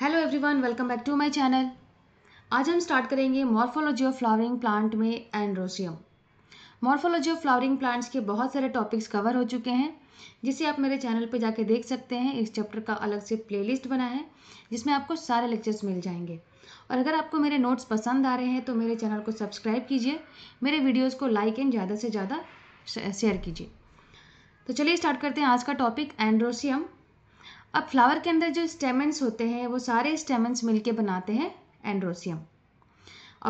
hello everyone welcome back to my channel आज हम start करेंगे मॉर्फोलॉजी ऑफ फ्लावरिंग प्लांट में androecium morphology of flowering plants के बहुत सारे टॉपिक्स कवर हो चुके हैं जिसे आप मेरे चैनल पर जाके देख सकते हैं इस चैप्टर का अलग से प्लेलिस्ट बना है जिसमें आपको सारे लेक्चर्स मिल जाएंगे और अगर आपको मेरे नोट्स पसंद आ रहे हैं तो मेरे चैनल को सब्सक्राइब कीजिए मेरे वीडियोज़ को लाइक एंड ज़्यादा से ज़्यादा शेयर कीजिए तो चलिए स्टार्ट करते हैं आज का टॉपिक एंड्रोसियम अब फ्लावर के अंदर जो स्टेमेंट्स होते हैं वो सारे स्टेमेंट्स मिलके बनाते हैं एंड्रोसियम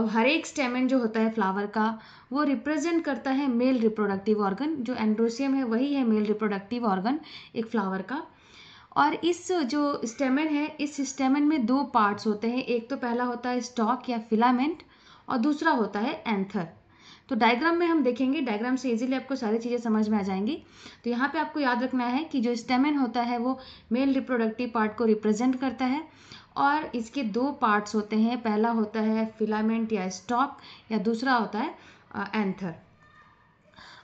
अब हर एक स्टेमेंट जो होता है फ्लावर का वो रिप्रेजेंट करता है मेल रिप्रोडक्टिव ऑर्गन जो एंड्रोसियम है वही है मेल रिप्रोडक्टिव ऑर्गन एक फ्लावर का और इस जो स्टेमेंट है इस स्टेमेंट में दो पार्ट्स होते हैं एक तो पहला होता है स्टॉक या फिलामेंट और दूसरा होता है एंथर तो डायग्राम में हम देखेंगे डायग्राम से इजीली आपको सारी चीज़ें समझ में आ जाएंगी तो यहाँ पे आपको याद रखना है कि जो स्टेमिन होता है वो मेल रिप्रोडक्टिव पार्ट को रिप्रेजेंट करता है और इसके दो पार्ट्स होते हैं पहला होता है फिलामेंट या स्टॉक या दूसरा होता है एंथर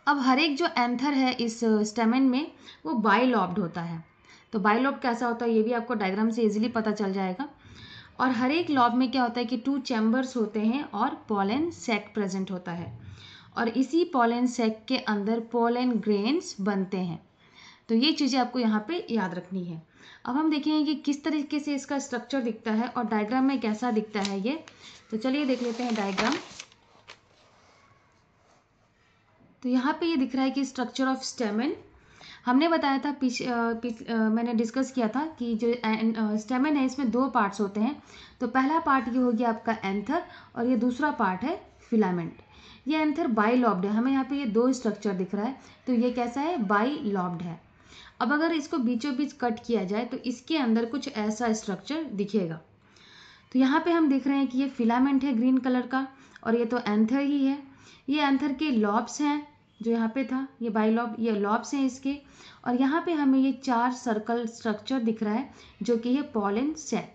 अब हर एक जो एंथर है इस स्टेमिन में वो बाइलॉब्ड होता है तो बाइलॉब कैसा होता है ये भी आपको डायग्राम से इजिली पता चल जाएगा और हर एक लॉब में क्या होता है कि टू चैम्बर्स होते हैं और पॉलन सेक प्रेजेंट होता है और इसी पोलन सेक के अंदर पोलन ग्रेन्स बनते हैं तो ये चीज़ें आपको यहाँ पे याद रखनी है अब हम देखेंगे कि किस तरीके से इसका स्ट्रक्चर दिखता है और डायग्राम में कैसा दिखता है ये तो चलिए देख लेते हैं डायग्राम तो यहाँ पे ये दिख रहा है कि स्ट्रक्चर ऑफ स्टेमिन हमने बताया था पीछे पीछ, मैंने डिस्कस किया था कि जो स्टेमिन है इसमें दो पार्ट्स होते हैं तो पहला पार्ट ये हो गया आपका एंथर और ये दूसरा पार्ट है फिलामेंट ये एंथर बाई लॉब्ड है हमें यहाँ पे ये दो स्ट्रक्चर दिख रहा है तो ये कैसा है बाई लॉब्ड है अब अगर इसको बीचों बीच कट किया जाए तो इसके अंदर कुछ ऐसा स्ट्रक्चर दिखेगा तो यहाँ पे हम देख रहे हैं कि ये फिलामेंट है ग्रीन कलर का और ये तो एंथर ही है ये एंथर के लॉब्स हैं जो यहाँ पे था ये बाई लॉब ये लॉब्स हैं इसके और यहाँ पे हमें ये चार सर्कल स्ट्रक्चर दिख रहा है जो कि है पॉलन सेल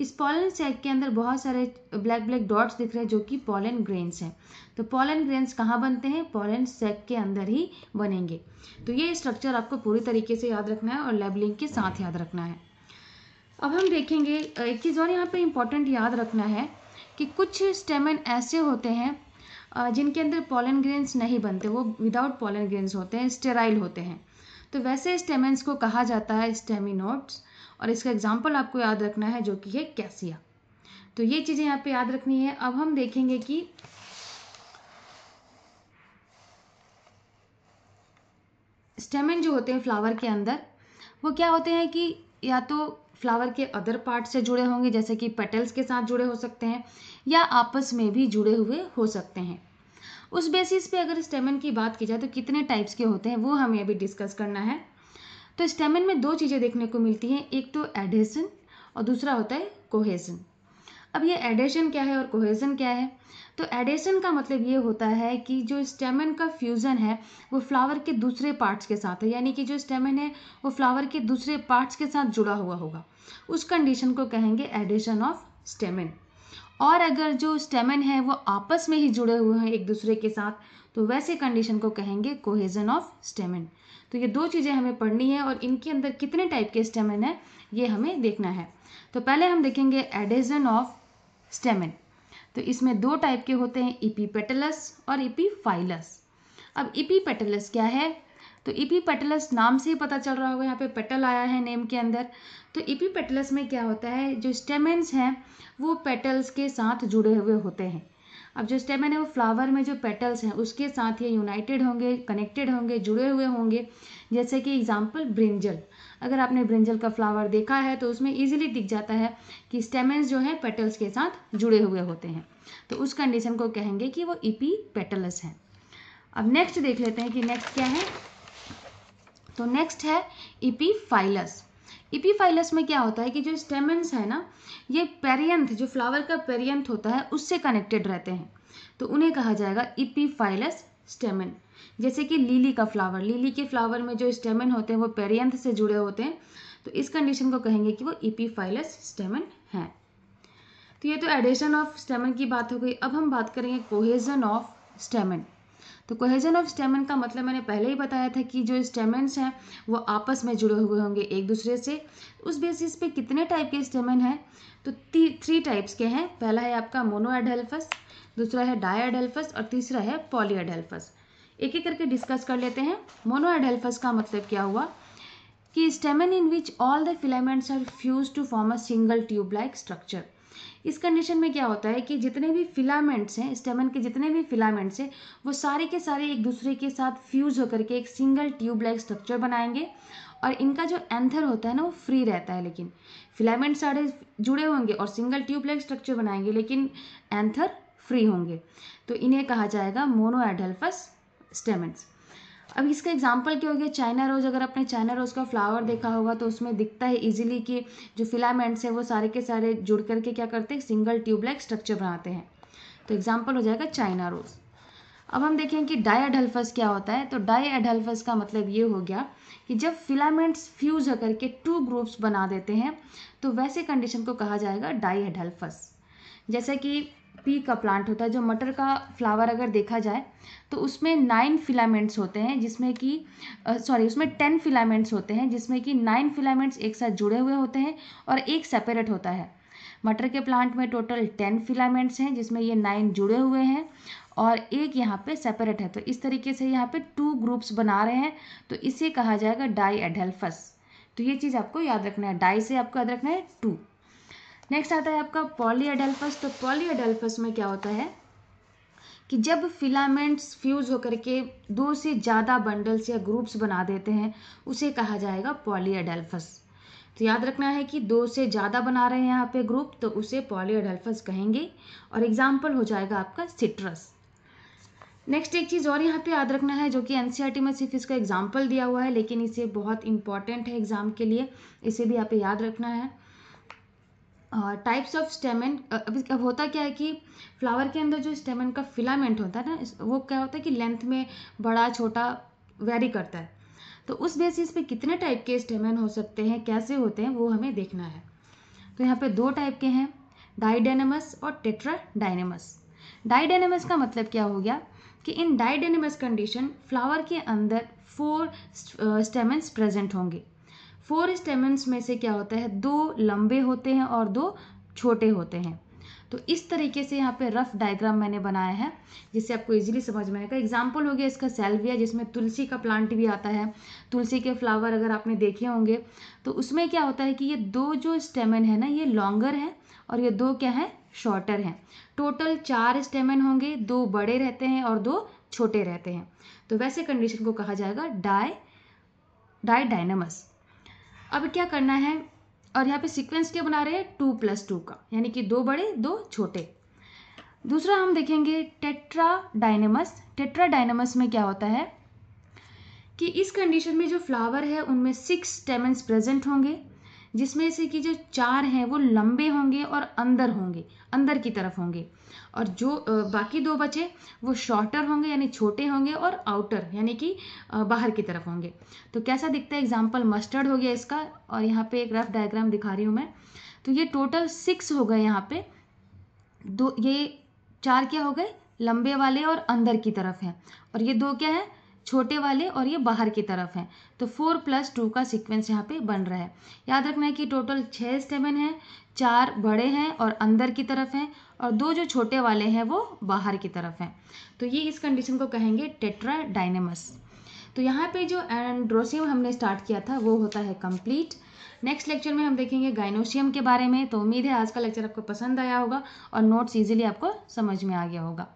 इस पॉलन सैक के अंदर बहुत सारे ब्लैक ब्लैक डॉट्स दिख रहे हैं जो कि पॉलन ग्रेन्स हैं तो पॉलन ग्रेन्स कहाँ बनते हैं पॉलन सैक के अंदर ही बनेंगे तो ये स्ट्रक्चर आपको पूरी तरीके से याद रखना है और लेबलिंग के साथ याद रखना है अब हम देखेंगे एक चीज़ और यहाँ पर इम्पॉर्टेंट याद रखना है कि कुछ स्टेमन ऐसे होते हैं जिनके अंदर पॉलन ग्रेन्स नहीं बनते वो विदाउट पॉलन ग्रेन्स होते हैं स्टेराइल होते हैं तो वैसे स्टेमेंस को कहा जाता है स्टेमिनोट्स और इसका एग्जाम्पल आपको याद रखना है जो कि है कैसिया तो ये चीज़ें यहाँ पे याद रखनी है अब हम देखेंगे कि स्टेमन जो होते हैं फ्लावर के अंदर वो क्या होते हैं कि या तो फ्लावर के अदर पार्ट से जुड़े होंगे जैसे कि पेटल्स के साथ जुड़े हो सकते हैं या आपस में भी जुड़े हुए हो सकते हैं उस बेसिस पे अगर स्टेमन की बात की जाए तो कितने टाइप्स के होते हैं वो हमें अभी डिस्कस करना है तो स्टेमिन में दो चीज़ें देखने को मिलती हैं एक तो एडेशन और दूसरा होता है कोहेजन अब ये एडेशन क्या है और कोहेजन क्या है तो एडेशन का मतलब ये होता है कि जो स्टेमन का फ्यूज़न है वो फ्लावर के दूसरे पार्ट्स के साथ है यानी कि जो स्टेमन है वो फ्लावर के दूसरे पार्ट्स के साथ जुड़ा हुआ होगा उस कंडीशन को कहेंगे एडेशन ऑफ स्टेमन और अगर जो स्टेमन है वो आपस में ही जुड़े हुए हैं एक दूसरे के साथ तो वैसे कंडीशन को कहेंगे कोहेजन ऑफ स्टेमन तो ये दो चीज़ें हमें पढ़नी है और इनके अंदर कितने टाइप के स्टेमिन है ये हमें देखना है तो पहले हम देखेंगे एडेजन ऑफ स्टेमिन तो इसमें दो टाइप के होते हैं इपीपेटलस और इपीफाइलस अब इपीपेटलस क्या है तो इपीपेटलस नाम से ही पता चल रहा होगा यहाँ पे पेटल आया है नेम के अंदर तो इपीपेटलस में क्या होता है जो स्टेमेंस हैं वो पेटल्स के साथ जुड़े हुए होते हैं अब जो स्टेमन है वो फ्लावर में जो पेटल्स हैं उसके साथ ये यूनाइटेड होंगे कनेक्टेड होंगे जुड़े हुए होंगे जैसे कि एग्जाम्पल ब्रिंजल अगर आपने ब्रिंजल का फ्लावर देखा है तो उसमें ईजिली दिख जाता है कि स्टेमेंस जो है पेटल्स के साथ जुड़े हुए होते हैं तो उस कंडीशन को कहेंगे कि वो ईपी पेटलस है अब नेक्स्ट देख लेते हैं कि नेक्स्ट क्या है तो नेक्स्ट है फाइलस इपीफाइलस में क्या होता है कि जो स्टेमेंस है ना ये पेरियंथ जो फ्लावर का पेरियंथ होता है उससे कनेक्टेड रहते हैं तो उन्हें कहा जाएगा इपीफाइलस स्टेमन जैसे कि लीली का फ्लावर लीली के फ्लावर में जो स्टेमन होते हैं वो पेरियंथ से जुड़े होते हैं तो इस कंडीशन को कहेंगे कि वो इपीफाइलस स्टेमन है तो ये तो एडिशन ऑफ स्टेमन की बात हो गई अब हम बात करेंगे कोहेजन ऑफ स्टेमन तो कोहेजन ऑफ स्टेमन का मतलब मैंने पहले ही बताया था कि जो स्टेमेंट्स हैं वो आपस में जुड़े हुए होंगे एक दूसरे से उस बेसिस पे कितने टाइप के स्टेमन हैं तो थ्री टाइप्स के हैं पहला है आपका मोनो एडेल्फस दूसरा है एडेल्फस और तीसरा है पॉली एडेल्फस एक एक करके डिस्कस कर लेते हैं मोनो एडेल्फस का मतलब क्या हुआ कि stamen in which all the filaments are fused to form a single tube like structure इस कंडीशन में क्या होता है कि जितने भी फिलामेंट्स हैं स्टेमन के जितने भी फिलामेंट्स हैं वो सारे के सारे एक दूसरे के साथ फ्यूज़ होकर के एक सिंगल ट्यूब लाइक स्ट्रक्चर बनाएंगे और इनका जो एंथर होता है ना वो फ्री रहता है लेकिन फिलामेंट सारे जुड़े होंगे और सिंगल ट्यूब लाइक स्ट्रक्चर बनाएंगे लेकिन एंथर फ्री होंगे तो इन्हें कहा जाएगा मोनो एडल्फस स्टेमेंट्स अब इसका एग्जाम्पल क्या हो गया चाइना रोज़ अगर आपने चाइना रोज़ का फ्लावर देखा होगा तो उसमें दिखता है इजीली कि जो फिलामेंट्स है वो सारे के सारे जुड़ करके क्या करते हैं सिंगल ट्यूब लाइक स्ट्रक्चर बनाते हैं तो एग्जाम्पल हो जाएगा चाइना रोज़ अब हम देखें कि डाईडल्फस क्या होता है तो डाईडल्फस का मतलब ये हो गया कि जब फिलामेंट्स फ्यूज होकर के टू ग्रुप्स बना देते हैं तो वैसे कंडीशन को कहा जाएगा डाईडल्फस जैसे कि पी का प्लांट होता है जो मटर का फ्लावर अगर देखा जाए तो उसमें नाइन फिलामेंट्स होते हैं जिसमें कि सॉरी उसमें टेन फिलामेंट्स होते हैं जिसमें कि नाइन फिलामेंट्स एक साथ जुड़े हुए होते हैं और एक सेपरेट होता है मटर के प्लांट में टोटल टेन फिलामेंट्स हैं जिसमें ये नाइन जुड़े हुए हैं और एक यहाँ पे सेपरेट है तो इस तरीके से यहाँ पे टू ग्रुप्स बना रहे हैं तो इसे कहा जाएगा डाई एडेल्फस तो ये चीज़ आपको याद रखना है डाई से आपको याद रखना है टू नेक्स्ट आता है आपका पॉलीएडल्फस तो पॉलीएडल्फस में क्या होता है कि जब फिलामेंट्स फ्यूज होकर के दो से ज़्यादा बंडल्स या ग्रुप्स बना देते हैं उसे कहा जाएगा पॉलीएडल्फस तो याद रखना है कि दो से ज़्यादा बना रहे हैं यहाँ पे ग्रुप तो उसे पॉलीएडल्फस कहेंगे और एग्जाम्पल हो जाएगा आपका सिट्रस नेक्स्ट एक चीज़ और यहाँ पे याद रखना है जो कि एन e में सिर्फ इसका एग्जाम्पल दिया हुआ है लेकिन इसे बहुत इंपॉर्टेंट है एग्ज़ाम के लिए इसे भी यहाँ पे याद रखना है टाइप्स ऑफ स्टेमन अब होता क्या है कि फ्लावर के अंदर जो स्टेमन का फिलामेंट होता है ना वो क्या होता है कि लेंथ में बड़ा छोटा वेरी करता है तो उस बेसिस पे कितने टाइप के स्टेमन हो सकते हैं कैसे होते हैं वो हमें देखना है तो यहाँ पे दो टाइप के हैं डाइडेनमस और टेट्राडाइनेमस डाइडेनमस का मतलब क्या हो गया कि इन डाइडेनमस कंडीशन फ्लावर के अंदर फोर स्टेमन्स प्रेजेंट होंगे फोर स्टेमन्स में से क्या होता है दो लंबे होते हैं और दो छोटे होते हैं तो इस तरीके से यहाँ पे रफ डायग्राम मैंने बनाया है जिससे आपको इजीली समझ में आएगा एग्जाम्पल हो गया इसका सेल्विया जिसमें तुलसी का प्लांट भी आता है तुलसी के फ्लावर अगर आपने देखे होंगे तो उसमें क्या होता है कि ये दो जो स्टेमन है ना ये लॉन्गर है और ये दो क्या है शॉर्टर हैं टोटल चार स्टेमन होंगे दो बड़े रहते हैं और दो छोटे रहते हैं तो वैसे कंडीशन को कहा जाएगा डाई डाई डायनमस अब क्या करना है और यहाँ पे सीक्वेंस क्या बना रहे हैं टू प्लस टू का यानी कि दो बड़े दो छोटे दूसरा हम देखेंगे टेट्रा डायनेमस टेट्रा डायनेमस में क्या होता है कि इस कंडीशन में जो फ्लावर है उनमें सिक्स टेमेंस प्रेजेंट होंगे जिसमें से कि जो चार हैं वो लंबे होंगे और अंदर होंगे अंदर की तरफ होंगे और जो बाकी दो बचे वो शॉर्टर होंगे यानी छोटे होंगे और आउटर यानी कि बाहर की तरफ होंगे तो कैसा दिखता है एग्जाम्पल मस्टर्ड हो गया इसका और यहाँ पे एक रफ डायग्राम दिखा रही हूँ मैं तो ये टोटल सिक्स हो गए यहाँ पे दो ये चार क्या हो गए लंबे वाले और अंदर की तरफ हैं और ये दो क्या है छोटे वाले और ये बाहर की तरफ हैं तो फोर प्लस टू का सीक्वेंस यहाँ पे बन रहा है याद रखना है कि टोटल छः स्टेमन हैं चार बड़े हैं और अंदर की तरफ हैं और दो जो छोटे वाले हैं वो बाहर की तरफ हैं तो ये इस कंडीशन को कहेंगे टेट्रा डायनेमस तो यहाँ पर जो एंड्रोसियम हमने स्टार्ट किया था वो होता है कम्प्लीट नेक्स्ट लेक्चर में हम देखेंगे गाइनोशियम के बारे में तो उम्मीद है आज का लेक्चर आपको पसंद आया होगा और नोट्स इजीली आपको समझ में आ गया होगा